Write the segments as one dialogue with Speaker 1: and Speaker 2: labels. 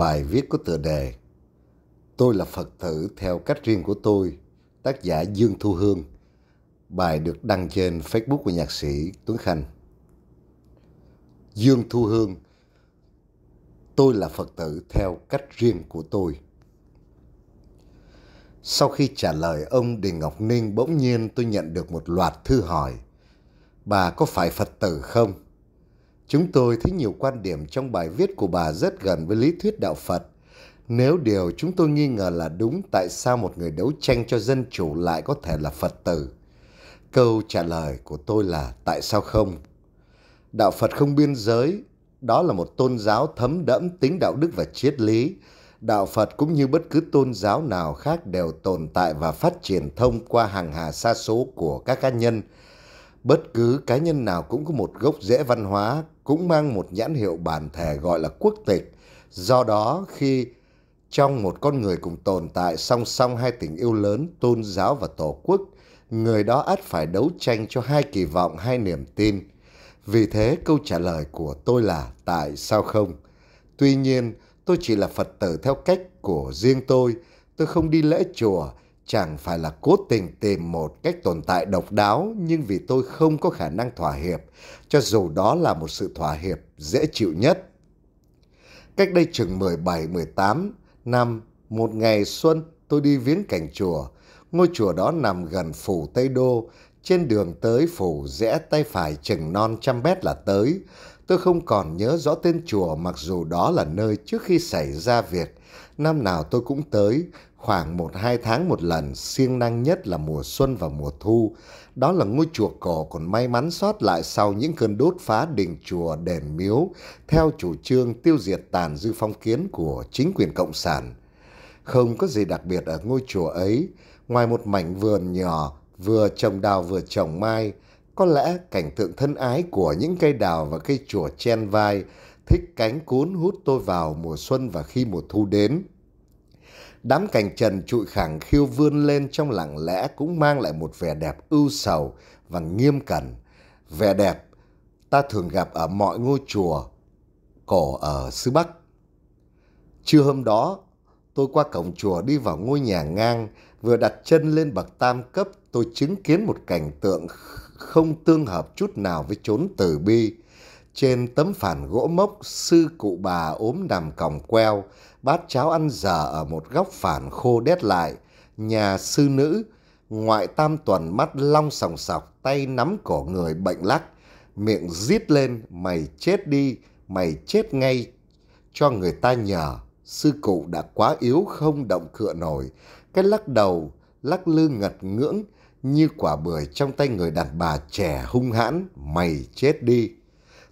Speaker 1: Bài viết có tựa đề Tôi là Phật tử theo cách riêng của tôi, tác giả Dương Thu Hương. Bài được đăng trên Facebook của nhạc sĩ Tuấn Khanh. Dương Thu Hương Tôi là Phật tử theo cách riêng của tôi. Sau khi trả lời ông Đình Ngọc Ninh bỗng nhiên tôi nhận được một loạt thư hỏi. Bà có phải Phật tử không? Chúng tôi thấy nhiều quan điểm trong bài viết của bà rất gần với lý thuyết đạo Phật. Nếu điều chúng tôi nghi ngờ là đúng, tại sao một người đấu tranh cho dân chủ lại có thể là Phật tử? Câu trả lời của tôi là tại sao không? Đạo Phật không biên giới, đó là một tôn giáo thấm đẫm tính đạo đức và triết lý. Đạo Phật cũng như bất cứ tôn giáo nào khác đều tồn tại và phát triển thông qua hàng hà sa số của các cá nhân. Bất cứ cá nhân nào cũng có một gốc rễ văn hóa, cũng mang một nhãn hiệu bản thể gọi là quốc tịch. Do đó khi trong một con người cùng tồn tại song song hai tình yêu lớn tôn giáo và tổ quốc, người đó ắt phải đấu tranh cho hai kỳ vọng, hai niềm tin. Vì thế câu trả lời của tôi là tại sao không? Tuy nhiên, tôi chỉ là Phật tử theo cách của riêng tôi, tôi không đi lễ chùa, Chẳng phải là cố tình tìm một cách tồn tại độc đáo nhưng vì tôi không có khả năng thỏa hiệp, cho dù đó là một sự thỏa hiệp dễ chịu nhất. Cách đây chừng 17-18 năm, một ngày xuân tôi đi viếng cảnh chùa. Ngôi chùa đó nằm gần phủ Tây Đô, trên đường tới phủ rẽ tay phải chừng non trăm mét là tới. Tôi không còn nhớ rõ tên chùa mặc dù đó là nơi trước khi xảy ra việc. Năm nào tôi cũng tới, Khoảng 1-2 tháng một lần, siêng năng nhất là mùa xuân và mùa thu. Đó là ngôi chùa cổ còn may mắn sót lại sau những cơn đốt phá đình chùa đền miếu theo chủ trương tiêu diệt tàn dư phong kiến của chính quyền Cộng sản. Không có gì đặc biệt ở ngôi chùa ấy, ngoài một mảnh vườn nhỏ, vừa trồng đào vừa trồng mai, có lẽ cảnh tượng thân ái của những cây đào và cây chùa chen vai thích cánh cuốn hút tôi vào mùa xuân và khi mùa thu đến đám cành trần trụi khẳng khiêu vươn lên trong lặng lẽ cũng mang lại một vẻ đẹp ưu sầu và nghiêm cẩn. Vẻ đẹp ta thường gặp ở mọi ngôi chùa cổ ở xứ Bắc. Trưa hôm đó, tôi qua cổng chùa đi vào ngôi nhà ngang, vừa đặt chân lên bậc tam cấp, tôi chứng kiến một cảnh tượng không tương hợp chút nào với chốn từ bi. Trên tấm phản gỗ mốc, sư cụ bà ốm nằm còng queo, bát cháo ăn dở ở một góc phản khô đét lại, nhà sư nữ, ngoại tam tuần mắt long sòng sọc, tay nắm cổ người bệnh lắc, miệng rít lên, mày chết đi, mày chết ngay, cho người ta nhờ. Sư cụ đã quá yếu không động cựa nổi, cái lắc đầu, lắc lư ngật ngưỡng, như quả bưởi trong tay người đàn bà trẻ hung hãn, mày chết đi.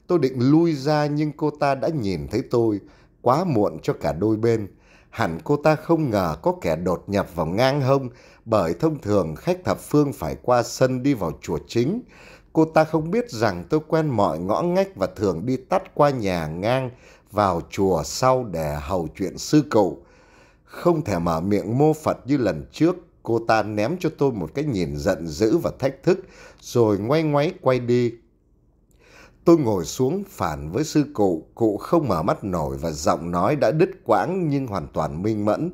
Speaker 1: Tôi định lui ra nhưng cô ta đã nhìn thấy tôi, quá muộn cho cả đôi bên. Hẳn cô ta không ngờ có kẻ đột nhập vào ngang hông bởi thông thường khách thập phương phải qua sân đi vào chùa chính. Cô ta không biết rằng tôi quen mọi ngõ ngách và thường đi tắt qua nhà ngang vào chùa sau để hầu chuyện sư cậu. Không thể mở miệng mô Phật như lần trước, cô ta ném cho tôi một cái nhìn giận dữ và thách thức rồi ngoay ngoáy quay đi Tôi ngồi xuống phản với sư cụ, cụ không mở mắt nổi và giọng nói đã đứt quãng nhưng hoàn toàn minh mẫn.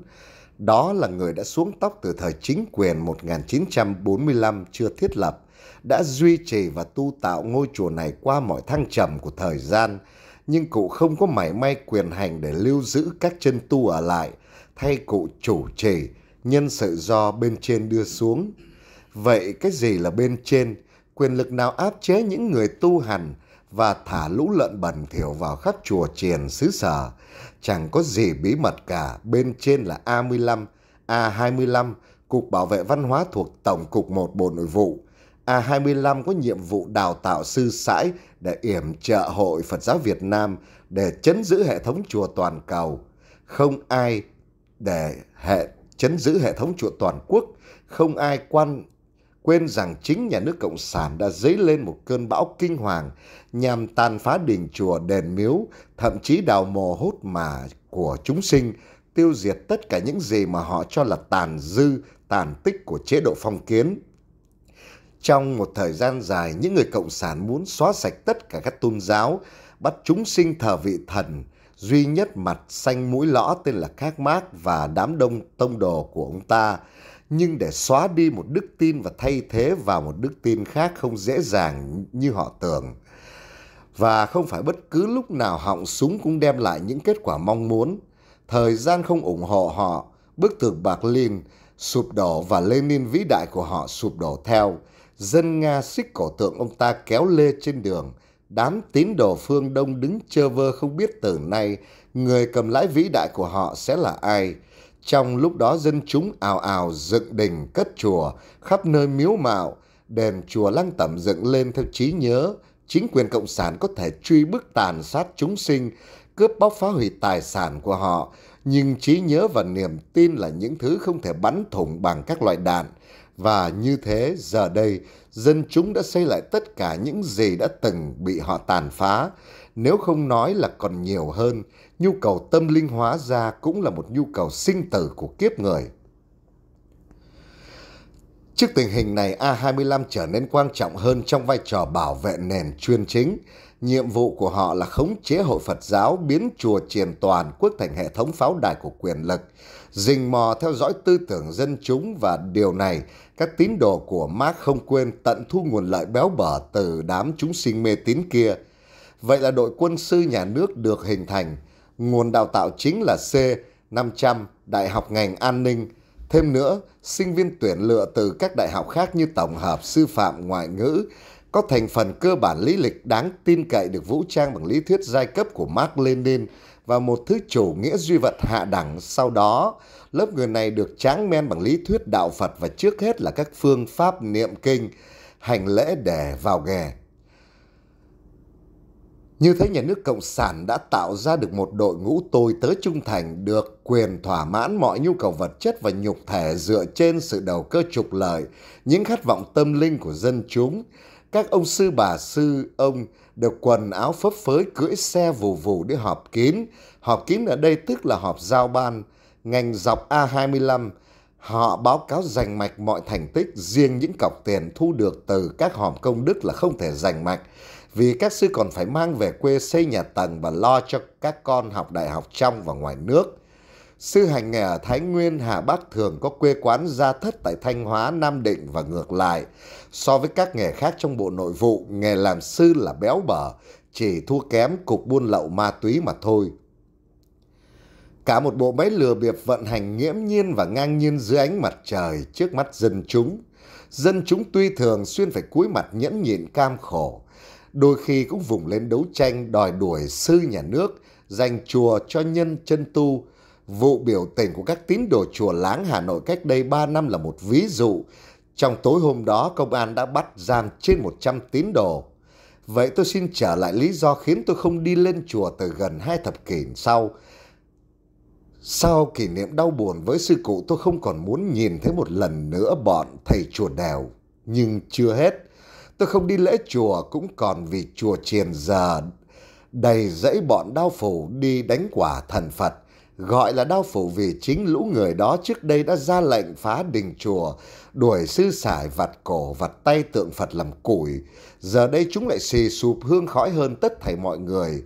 Speaker 1: Đó là người đã xuống tóc từ thời chính quyền 1945 chưa thiết lập, đã duy trì và tu tạo ngôi chùa này qua mọi thăng trầm của thời gian, nhưng cụ không có mảy may quyền hành để lưu giữ các chân tu ở lại, thay cụ chủ trì, nhân sự do bên trên đưa xuống. Vậy cái gì là bên trên? Quyền lực nào áp chế những người tu hành? và thả lũ lợn bẩn thiểu vào khắp chùa triền xứ sở. Chẳng có gì bí mật cả, bên trên là A15, A25, Cục Bảo vệ Văn hóa thuộc Tổng cục 1 Bộ Nội vụ. A25 có nhiệm vụ đào tạo sư sãi để yểm trợ Hội Phật giáo Việt Nam để chấn giữ hệ thống chùa toàn cầu. Không ai để hệ chấn giữ hệ thống chùa toàn quốc, không ai quan quên rằng chính nhà nước Cộng sản đã dấy lên một cơn bão kinh hoàng nhằm tàn phá đình chùa, đền miếu, thậm chí đào mồ hốt mà của chúng sinh, tiêu diệt tất cả những gì mà họ cho là tàn dư, tàn tích của chế độ phong kiến. Trong một thời gian dài, những người Cộng sản muốn xóa sạch tất cả các tôn giáo, bắt chúng sinh thờ vị thần, duy nhất mặt xanh mũi lõ tên là Các Mác và đám đông tông đồ của ông ta, nhưng để xóa đi một đức tin và thay thế vào một đức tin khác không dễ dàng như họ tưởng và không phải bất cứ lúc nào họng súng cũng đem lại những kết quả mong muốn thời gian không ủng hộ họ bức tường berlin sụp đổ và lenin vĩ đại của họ sụp đổ theo dân nga xích cổ tượng ông ta kéo lê trên đường đám tín đồ phương đông đứng chơ vơ không biết từ nay người cầm lái vĩ đại của họ sẽ là ai trong lúc đó dân chúng ào ào dựng đình cất chùa, khắp nơi miếu mạo, đền chùa lăng tẩm dựng lên theo trí nhớ, chính quyền Cộng sản có thể truy bức tàn sát chúng sinh, cướp bóc phá hủy tài sản của họ, nhưng trí nhớ và niềm tin là những thứ không thể bắn thủng bằng các loại đạn. Và như thế, giờ đây, dân chúng đã xây lại tất cả những gì đã từng bị họ tàn phá, nếu không nói là còn nhiều hơn, nhu cầu tâm linh hóa ra cũng là một nhu cầu sinh tử của kiếp người. Trước tình hình này, A25 trở nên quan trọng hơn trong vai trò bảo vệ nền chuyên chính. Nhiệm vụ của họ là khống chế hội Phật giáo biến chùa triền toàn quốc thành hệ thống pháo đài của quyền lực, rình mò theo dõi tư tưởng dân chúng và điều này, các tín đồ của Mark không quên tận thu nguồn lợi béo bở từ đám chúng sinh mê tín kia – Vậy là đội quân sư nhà nước được hình thành. Nguồn đào tạo chính là C500, Đại học ngành an ninh. Thêm nữa, sinh viên tuyển lựa từ các đại học khác như tổng hợp, sư phạm, ngoại ngữ, có thành phần cơ bản lý lịch đáng tin cậy được vũ trang bằng lý thuyết giai cấp của Mark Lenin và một thứ chủ nghĩa duy vật hạ đẳng. Sau đó, lớp người này được tráng men bằng lý thuyết đạo Phật và trước hết là các phương pháp niệm kinh, hành lễ để vào nghề. Như thế nhà nước Cộng sản đã tạo ra được một đội ngũ tôi tớ trung thành được quyền thỏa mãn mọi nhu cầu vật chất và nhục thể dựa trên sự đầu cơ trục lợi, những khát vọng tâm linh của dân chúng. Các ông sư bà sư, ông được quần áo phấp phới cưỡi xe vù vù để họp kín. Họp kín ở đây tức là họp giao ban, ngành dọc A25. Họ báo cáo giành mạch mọi thành tích, riêng những cọc tiền thu được từ các hòm công đức là không thể giành mạch vì các sư còn phải mang về quê xây nhà tầng và lo cho các con học đại học trong và ngoài nước. Sư hành nghề ở Thái Nguyên, Hà Bắc thường có quê quán gia thất tại Thanh Hóa, Nam Định và ngược lại. So với các nghề khác trong bộ nội vụ, nghề làm sư là béo bở, chỉ thua kém cục buôn lậu ma túy mà thôi. Cả một bộ máy lừa bịp vận hành nghiễm nhiên và ngang nhiên dưới ánh mặt trời trước mắt dân chúng. Dân chúng tuy thường xuyên phải cúi mặt nhẫn nhịn cam khổ, đôi khi cũng vùng lên đấu tranh đòi đuổi sư nhà nước, dành chùa cho nhân chân tu. Vụ biểu tình của các tín đồ chùa láng Hà Nội cách đây 3 năm là một ví dụ. Trong tối hôm đó, công an đã bắt giam trên 100 tín đồ. Vậy tôi xin trở lại lý do khiến tôi không đi lên chùa từ gần hai thập kỷ sau. Sau kỷ niệm đau buồn với sư cụ tôi không còn muốn nhìn thấy một lần nữa bọn thầy chùa đèo. Nhưng chưa hết, tôi không đi lễ chùa cũng còn vì chùa triền giờ đầy dãy bọn đao phủ đi đánh quả thần Phật. Gọi là đao phủ vì chính lũ người đó trước đây đã ra lệnh phá đình chùa, đuổi sư sải vặt cổ vặt tay tượng Phật làm củi. Giờ đây chúng lại xì sụp hương khói hơn tất thảy mọi người,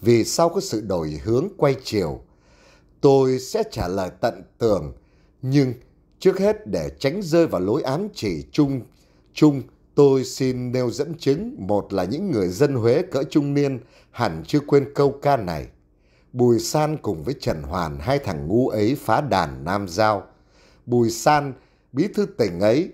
Speaker 1: vì sau có sự đổi hướng quay chiều. Tôi sẽ trả lời tận tường, nhưng trước hết để tránh rơi vào lối ám chỉ chung, chung Tôi xin nêu dẫn chứng một là những người dân Huế cỡ trung niên hẳn chưa quên câu ca này. Bùi San cùng với Trần Hoàn hai thằng ngu ấy phá đàn Nam Giao. Bùi San, bí thư tỉnh ấy,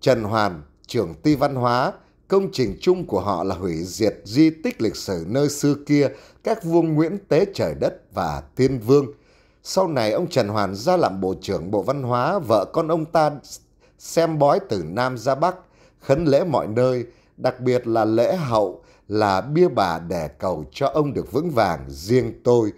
Speaker 1: Trần Hoàn, trưởng ty văn hóa, công trình chung của họ là hủy diệt di tích lịch sử nơi xưa kia các vua Nguyễn Tế Trời Đất và Tiên Vương. Sau này ông Trần Hoàn ra làm bộ trưởng Bộ Văn hóa, vợ con ông ta xem bói từ Nam ra Bắc, khấn lễ mọi nơi, đặc biệt là lễ hậu là bia bà để cầu cho ông được vững vàng riêng tôi.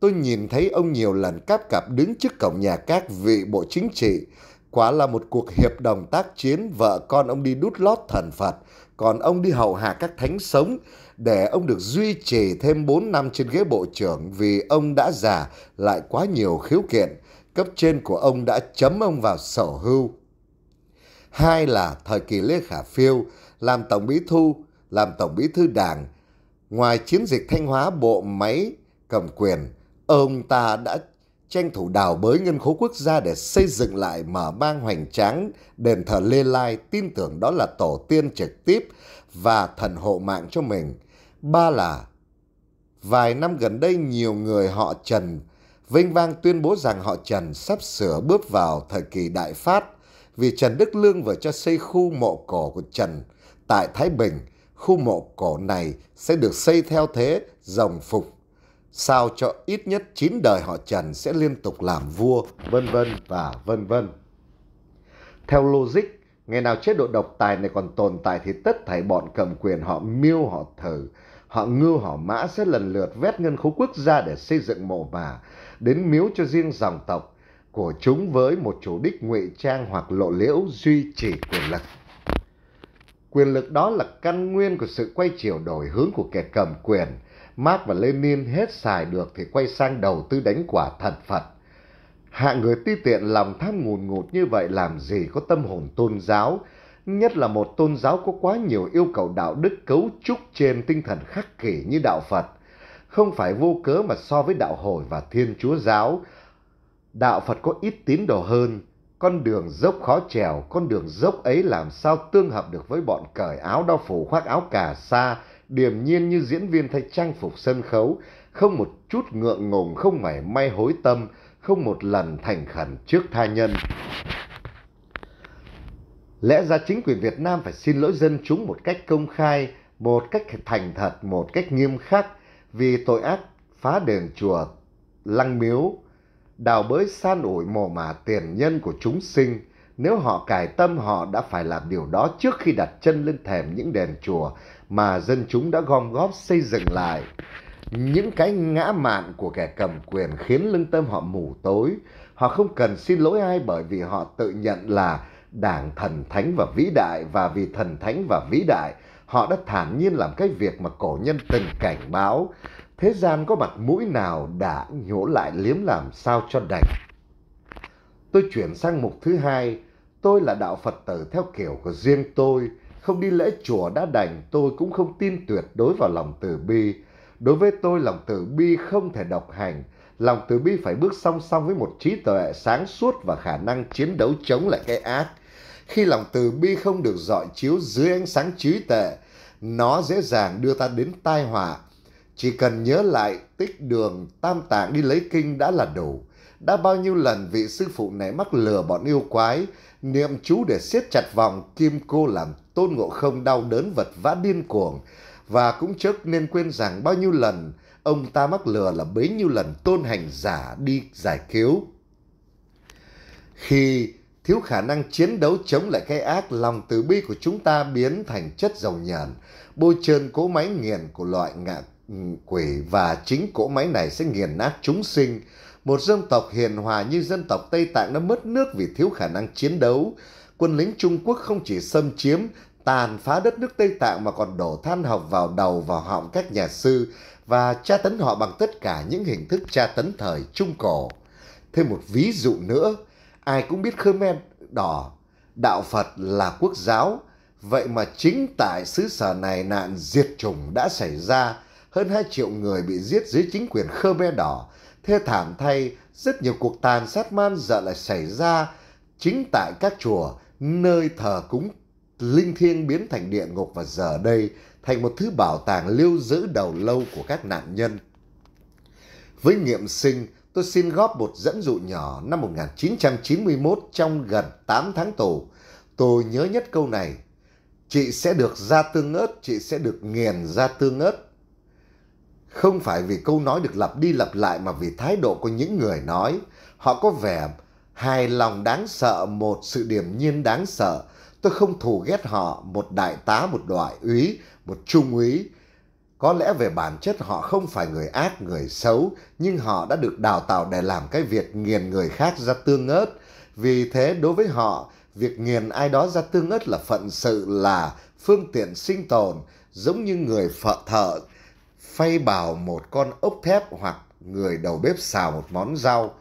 Speaker 1: Tôi nhìn thấy ông nhiều lần cáp cặp đứng trước cổng nhà các vị bộ chính trị. Quả là một cuộc hiệp đồng tác chiến vợ con ông đi đút lót thần Phật, còn ông đi hầu hạ các thánh sống để ông được duy trì thêm 4 năm trên ghế bộ trưởng vì ông đã già lại quá nhiều khiếu kiện. Cấp trên của ông đã chấm ông vào sổ hưu hai là thời kỳ Lê Khả Phiêu làm tổng bí thư, làm tổng bí thư đảng. Ngoài chiến dịch Thanh Hóa bộ máy cầm quyền, ông ta đã tranh thủ đào bới ngân khố quốc gia để xây dựng lại mở mang hoành tráng đền thờ Lê Lai tin tưởng đó là tổ tiên trực tiếp và thần hộ mạng cho mình. Ba là vài năm gần đây nhiều người họ Trần vinh vang tuyên bố rằng họ Trần sắp sửa bước vào thời kỳ đại phát – vì Trần Đức Lương vừa cho xây khu mộ cổ của Trần tại Thái Bình. Khu mộ cổ này sẽ được xây theo thế dòng phục, sao cho ít nhất 9 đời họ Trần sẽ liên tục làm vua, vân vân và vân vân. Theo logic, ngày nào chế độ độc tài này còn tồn tại thì tất thảy bọn cầm quyền họ miêu họ thử, họ ngưu họ mã sẽ lần lượt vét ngân khố quốc gia để xây dựng mộ mà đến miếu cho riêng dòng tộc, của chúng với một chủ đích ngụy trang hoặc lộ liễu duy trì quyền lực. Quyền lực đó là căn nguyên của sự quay chiều đổi hướng của kẻ cầm quyền. Marx và Lenin hết xài được thì quay sang đầu tư đánh quả thần Phật. Hạ người ti tiện lòng tham ngùn ngụt như vậy làm gì có tâm hồn tôn giáo, nhất là một tôn giáo có quá nhiều yêu cầu đạo đức cấu trúc trên tinh thần khắc kỷ như đạo Phật. Không phải vô cớ mà so với đạo hồi và thiên chúa giáo, đạo Phật có ít tín đồ hơn, con đường dốc khó trèo, con đường dốc ấy làm sao tương hợp được với bọn cởi áo đau phủ khoác áo cà sa, điềm nhiên như diễn viên thay trang phục sân khấu, không một chút ngượng ngùng, không mảy may hối tâm, không một lần thành khẩn trước tha nhân. Lẽ ra chính quyền Việt Nam phải xin lỗi dân chúng một cách công khai, một cách thành thật, một cách nghiêm khắc vì tội ác phá đền chùa Lăng Miếu, đào bới san ủi mồ mả tiền nhân của chúng sinh, nếu họ cải tâm họ đã phải làm điều đó trước khi đặt chân lên thềm những đền chùa mà dân chúng đã gom góp xây dựng lại. Những cái ngã mạn của kẻ cầm quyền khiến lương tâm họ mù tối, họ không cần xin lỗi ai bởi vì họ tự nhận là đảng thần thánh và vĩ đại và vì thần thánh và vĩ đại họ đã thản nhiên làm cái việc mà cổ nhân từng cảnh báo thế gian có mặt mũi nào đã nhổ lại liếm làm sao cho đành. Tôi chuyển sang mục thứ hai, tôi là đạo Phật tử theo kiểu của riêng tôi, không đi lễ chùa đã đành, tôi cũng không tin tuyệt đối vào lòng từ bi. Đối với tôi lòng từ bi không thể độc hành, lòng từ bi phải bước song song với một trí tuệ sáng suốt và khả năng chiến đấu chống lại cái ác. Khi lòng từ bi không được dọi chiếu dưới ánh sáng trí tuệ, nó dễ dàng đưa ta đến tai họa chỉ cần nhớ lại tích đường tam tạng đi lấy kinh đã là đủ. Đã bao nhiêu lần vị sư phụ này mắc lừa bọn yêu quái, niệm chú để siết chặt vòng kim cô làm tôn ngộ không đau đớn vật vã điên cuồng. Và cũng chớ nên quên rằng bao nhiêu lần ông ta mắc lừa là bấy nhiêu lần tôn hành giả đi giải cứu. Khi thiếu khả năng chiến đấu chống lại cái ác, lòng từ bi của chúng ta biến thành chất dầu nhờn, bôi trơn cố máy nghiền của loại ngạ Ừ, quỷ và chính cỗ máy này sẽ nghiền nát chúng sinh. Một dân tộc hiền hòa như dân tộc Tây Tạng đã mất nước vì thiếu khả năng chiến đấu. Quân lính Trung Quốc không chỉ xâm chiếm, tàn phá đất nước Tây Tạng mà còn đổ than học vào đầu vào họng các nhà sư và tra tấn họ bằng tất cả những hình thức tra tấn thời Trung Cổ. Thêm một ví dụ nữa, ai cũng biết Khmer đỏ, đạo Phật là quốc giáo, vậy mà chính tại xứ sở này nạn diệt chủng đã xảy ra hơn 2 triệu người bị giết dưới chính quyền Khmer Đỏ. Thê thảm thay, rất nhiều cuộc tàn sát man dợ lại xảy ra chính tại các chùa, nơi thờ cúng linh thiêng biến thành địa ngục và giờ đây thành một thứ bảo tàng lưu giữ đầu lâu của các nạn nhân. Với nghiệm sinh, tôi xin góp một dẫn dụ nhỏ năm 1991 trong gần 8 tháng tù. Tôi nhớ nhất câu này, chị sẽ được ra tương ớt, chị sẽ được nghiền ra tương ớt. Không phải vì câu nói được lặp đi lặp lại mà vì thái độ của những người nói. Họ có vẻ hài lòng đáng sợ một sự điềm nhiên đáng sợ. Tôi không thù ghét họ một đại tá, một đại úy, một trung úy. Có lẽ về bản chất họ không phải người ác, người xấu, nhưng họ đã được đào tạo để làm cái việc nghiền người khác ra tương ớt. Vì thế đối với họ, việc nghiền ai đó ra tương ớt là phận sự là phương tiện sinh tồn, giống như người phợ thợ phay bào một con ốc thép hoặc người đầu bếp xào một món rau.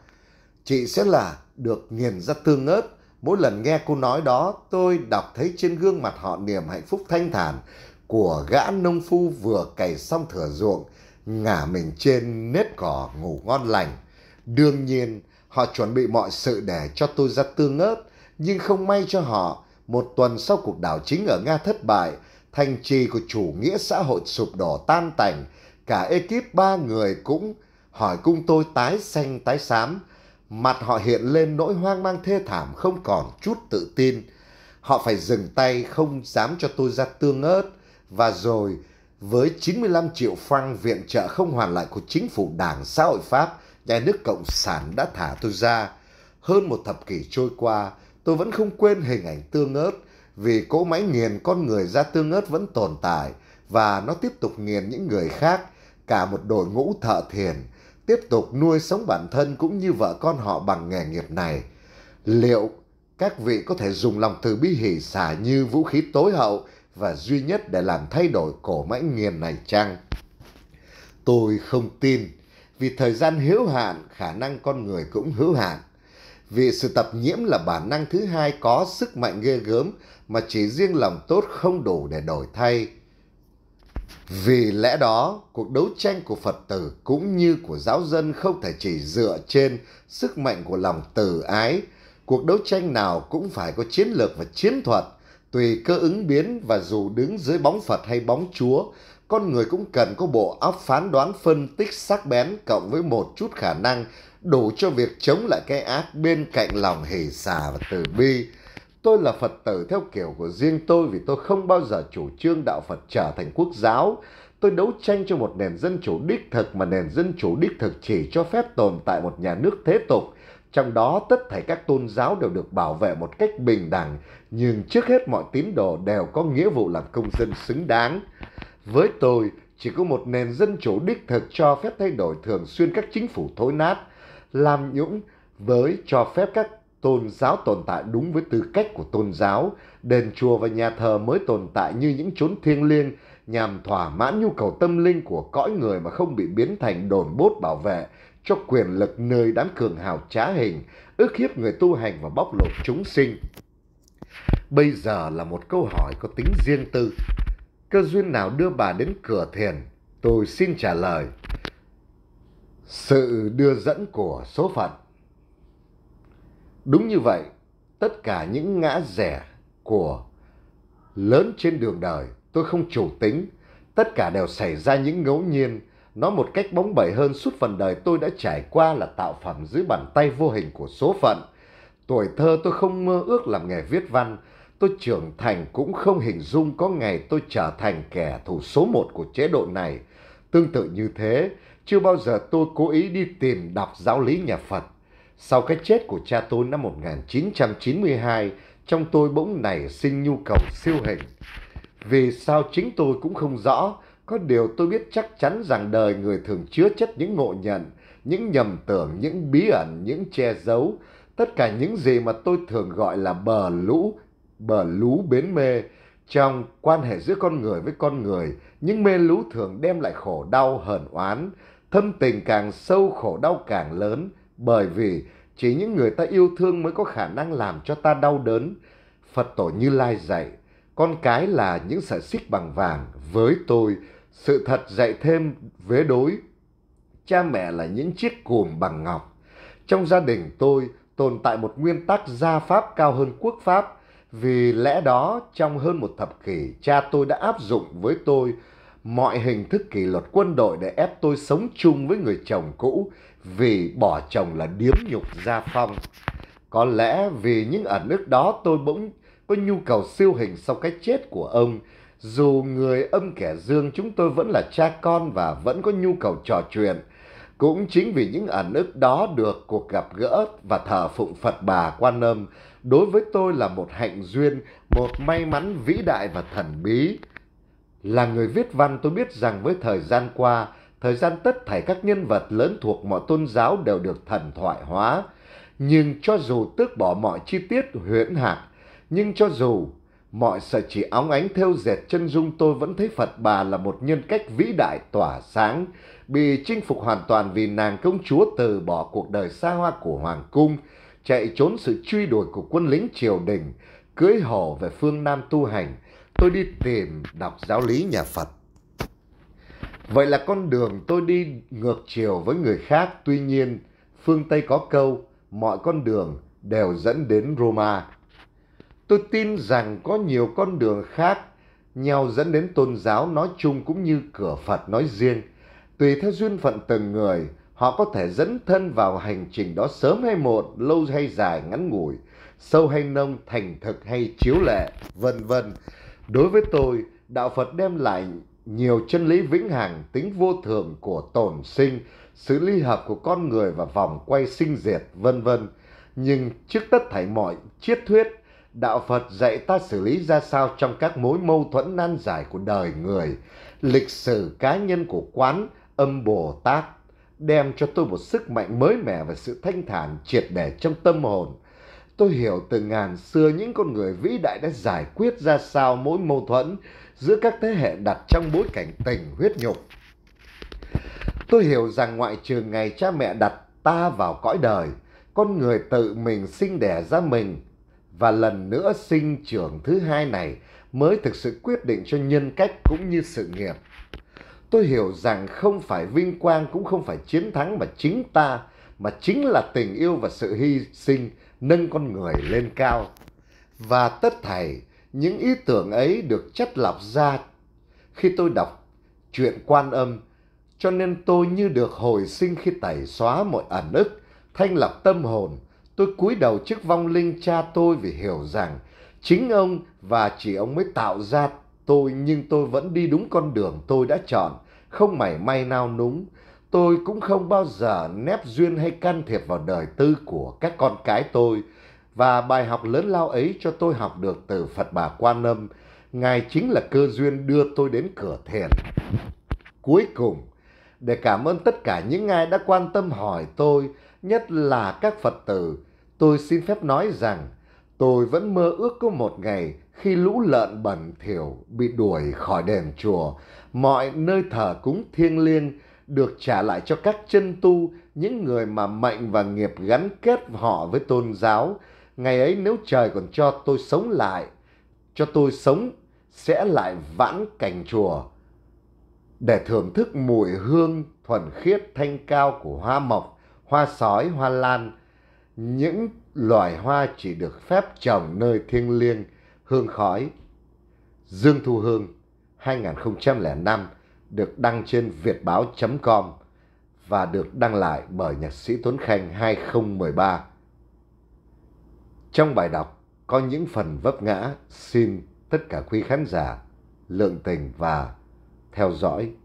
Speaker 1: Chị sẽ là được nghiền ra tương ớt. Mỗi lần nghe cô nói đó, tôi đọc thấy trên gương mặt họ niềm hạnh phúc thanh thản của gã nông phu vừa cày xong thửa ruộng, ngả mình trên nếp cỏ ngủ ngon lành. Đương nhiên, họ chuẩn bị mọi sự để cho tôi ra tương ớt, nhưng không may cho họ, một tuần sau cuộc đảo chính ở Nga thất bại, thành trì của chủ nghĩa xã hội sụp đổ tan tành, cả ekip ba người cũng hỏi cung tôi tái xanh tái xám. Mặt họ hiện lên nỗi hoang mang thê thảm không còn chút tự tin. Họ phải dừng tay không dám cho tôi ra tương ớt. Và rồi, với 95 triệu franc viện trợ không hoàn lại của chính phủ đảng xã hội Pháp, nhà nước Cộng sản đã thả tôi ra. Hơn một thập kỷ trôi qua, tôi vẫn không quên hình ảnh tương ớt vì cỗ máy nghiền con người ra tương ớt vẫn tồn tại và nó tiếp tục nghiền những người khác, cả một đội ngũ thợ thiền, tiếp tục nuôi sống bản thân cũng như vợ con họ bằng nghề nghiệp này. Liệu các vị có thể dùng lòng từ bi hỷ xả như vũ khí tối hậu và duy nhất để làm thay đổi cổ mãi nghiền này chăng? Tôi không tin, vì thời gian hữu hạn, khả năng con người cũng hữu hạn. Vì sự tập nhiễm là bản năng thứ hai có sức mạnh ghê gớm mà chỉ riêng lòng tốt không đủ để đổi thay. Vì lẽ đó, cuộc đấu tranh của Phật tử cũng như của giáo dân không thể chỉ dựa trên sức mạnh của lòng từ ái. Cuộc đấu tranh nào cũng phải có chiến lược và chiến thuật, tùy cơ ứng biến và dù đứng dưới bóng Phật hay bóng Chúa, con người cũng cần có bộ óc phán đoán phân tích sắc bén cộng với một chút khả năng đủ cho việc chống lại cái ác bên cạnh lòng hỉ xả và từ bi. Tôi là Phật tử theo kiểu của riêng tôi vì tôi không bao giờ chủ trương đạo Phật trở thành quốc giáo. Tôi đấu tranh cho một nền dân chủ đích thực mà nền dân chủ đích thực chỉ cho phép tồn tại một nhà nước thế tục. Trong đó tất thảy các tôn giáo đều được bảo vệ một cách bình đẳng, nhưng trước hết mọi tín đồ đều có nghĩa vụ làm công dân xứng đáng. Với tôi, chỉ có một nền dân chủ đích thực cho phép thay đổi thường xuyên các chính phủ thối nát, làm nhũng với cho phép các tôn giáo tồn tại đúng với tư cách của tôn giáo, đền chùa và nhà thờ mới tồn tại như những chốn thiêng liêng nhằm thỏa mãn nhu cầu tâm linh của cõi người mà không bị biến thành đồn bốt bảo vệ cho quyền lực nơi đám cường hào trá hình, ức hiếp người tu hành và bóc lột chúng sinh. Bây giờ là một câu hỏi có tính riêng tư. Cơ duyên nào đưa bà đến cửa thiền? Tôi xin trả lời. Sự đưa dẫn của số phận Đúng như vậy, tất cả những ngã rẻ của lớn trên đường đời tôi không chủ tính, tất cả đều xảy ra những ngẫu nhiên, nói một cách bóng bẩy hơn suốt phần đời tôi đã trải qua là tạo phẩm dưới bàn tay vô hình của số phận. Tuổi thơ tôi không mơ ước làm nghề viết văn, tôi trưởng thành cũng không hình dung có ngày tôi trở thành kẻ thù số một của chế độ này. Tương tự như thế, chưa bao giờ tôi cố ý đi tìm đọc giáo lý nhà Phật sau cái chết của cha tôi năm 1992, trong tôi bỗng nảy sinh nhu cầu siêu hình. Vì sao chính tôi cũng không rõ, có điều tôi biết chắc chắn rằng đời người thường chứa chất những ngộ nhận, những nhầm tưởng, những bí ẩn, những che giấu, tất cả những gì mà tôi thường gọi là bờ lũ, bờ lũ bến mê trong quan hệ giữa con người với con người, những mê lũ thường đem lại khổ đau hờn oán, thân tình càng sâu khổ đau càng lớn, bởi vì chỉ những người ta yêu thương mới có khả năng làm cho ta đau đớn. Phật tổ Như Lai dạy, con cái là những sợi xích bằng vàng, với tôi, sự thật dạy thêm vế đối. Cha mẹ là những chiếc cùm bằng ngọc. Trong gia đình tôi tồn tại một nguyên tắc gia pháp cao hơn quốc pháp, vì lẽ đó trong hơn một thập kỷ cha tôi đã áp dụng với tôi mọi hình thức kỷ luật quân đội để ép tôi sống chung với người chồng cũ vì bỏ chồng là điếm nhục gia phong. Có lẽ vì những ẩn ức đó tôi bỗng có nhu cầu siêu hình sau cái chết của ông. Dù người âm kẻ dương chúng tôi vẫn là cha con và vẫn có nhu cầu trò chuyện. Cũng chính vì những ẩn ức đó được cuộc gặp gỡ và thờ phụng Phật bà Quan Âm đối với tôi là một hạnh duyên, một may mắn vĩ đại và thần bí. Là người viết văn tôi biết rằng với thời gian qua, thời gian tất thảy các nhân vật lớn thuộc mọi tôn giáo đều được thần thoại hóa. Nhưng cho dù tước bỏ mọi chi tiết huyễn hạ, nhưng cho dù mọi sợi chỉ óng ánh theo dệt chân dung tôi vẫn thấy Phật bà là một nhân cách vĩ đại tỏa sáng, bị chinh phục hoàn toàn vì nàng công chúa từ bỏ cuộc đời xa hoa của hoàng cung, chạy trốn sự truy đuổi của quân lính triều đình, cưới hổ về phương Nam tu hành. Tôi đi tìm đọc giáo lý nhà Phật. Vậy là con đường tôi đi ngược chiều với người khác, tuy nhiên phương Tây có câu mọi con đường đều dẫn đến Roma. Tôi tin rằng có nhiều con đường khác nhau dẫn đến tôn giáo nói chung cũng như cửa Phật nói riêng. Tùy theo duyên phận từng người, họ có thể dẫn thân vào hành trình đó sớm hay muộn, lâu hay dài, ngắn ngủi, sâu hay nông, thành thực hay chiếu lệ, vân vân. Đối với tôi, đạo Phật đem lại nhiều chân lý vĩnh hằng tính vô thường của tồn sinh sự ly hợp của con người và vòng quay sinh diệt vân vân nhưng trước tất thảy mọi triết thuyết đạo phật dạy ta xử lý ra sao trong các mối mâu thuẫn nan giải của đời người lịch sử cá nhân của quán âm bồ tát đem cho tôi một sức mạnh mới mẻ và sự thanh thản triệt để trong tâm hồn tôi hiểu từ ngàn xưa những con người vĩ đại đã giải quyết ra sao mỗi mâu thuẫn giữa các thế hệ đặt trong bối cảnh tình huyết nhục. Tôi hiểu rằng ngoại trừ ngày cha mẹ đặt ta vào cõi đời, con người tự mình sinh đẻ ra mình và lần nữa sinh trưởng thứ hai này mới thực sự quyết định cho nhân cách cũng như sự nghiệp. Tôi hiểu rằng không phải vinh quang cũng không phải chiến thắng mà chính ta, mà chính là tình yêu và sự hy sinh nâng con người lên cao. Và tất thảy những ý tưởng ấy được chất lọc ra khi tôi đọc chuyện quan âm, cho nên tôi như được hồi sinh khi tẩy xóa mọi ẩn ức, thanh lọc tâm hồn. Tôi cúi đầu trước vong linh cha tôi vì hiểu rằng chính ông và chỉ ông mới tạo ra tôi nhưng tôi vẫn đi đúng con đường tôi đã chọn, không mảy may nao núng. Tôi cũng không bao giờ nép duyên hay can thiệp vào đời tư của các con cái tôi và bài học lớn lao ấy cho tôi học được từ Phật bà Quan Âm. Ngài chính là cơ duyên đưa tôi đến cửa thiền. Cuối cùng, để cảm ơn tất cả những ai đã quan tâm hỏi tôi, nhất là các Phật tử, tôi xin phép nói rằng tôi vẫn mơ ước có một ngày khi lũ lợn bẩn thỉu bị đuổi khỏi đền chùa, mọi nơi thờ cúng thiêng liêng được trả lại cho các chân tu, những người mà mệnh và nghiệp gắn kết họ với tôn giáo. Ngày ấy nếu trời còn cho tôi sống lại, cho tôi sống sẽ lại vãn cảnh chùa để thưởng thức mùi hương thuần khiết thanh cao của hoa mộc, hoa sói, hoa lan. Những loài hoa chỉ được phép trồng nơi thiêng liêng, hương khói. Dương Thu Hương, 2005 được đăng trên việtbáo.com và được đăng lại bởi nhạc sĩ Tuấn Khanh 2013. Trong bài đọc có những phần vấp ngã xin tất cả quý khán giả lượng tình và theo dõi.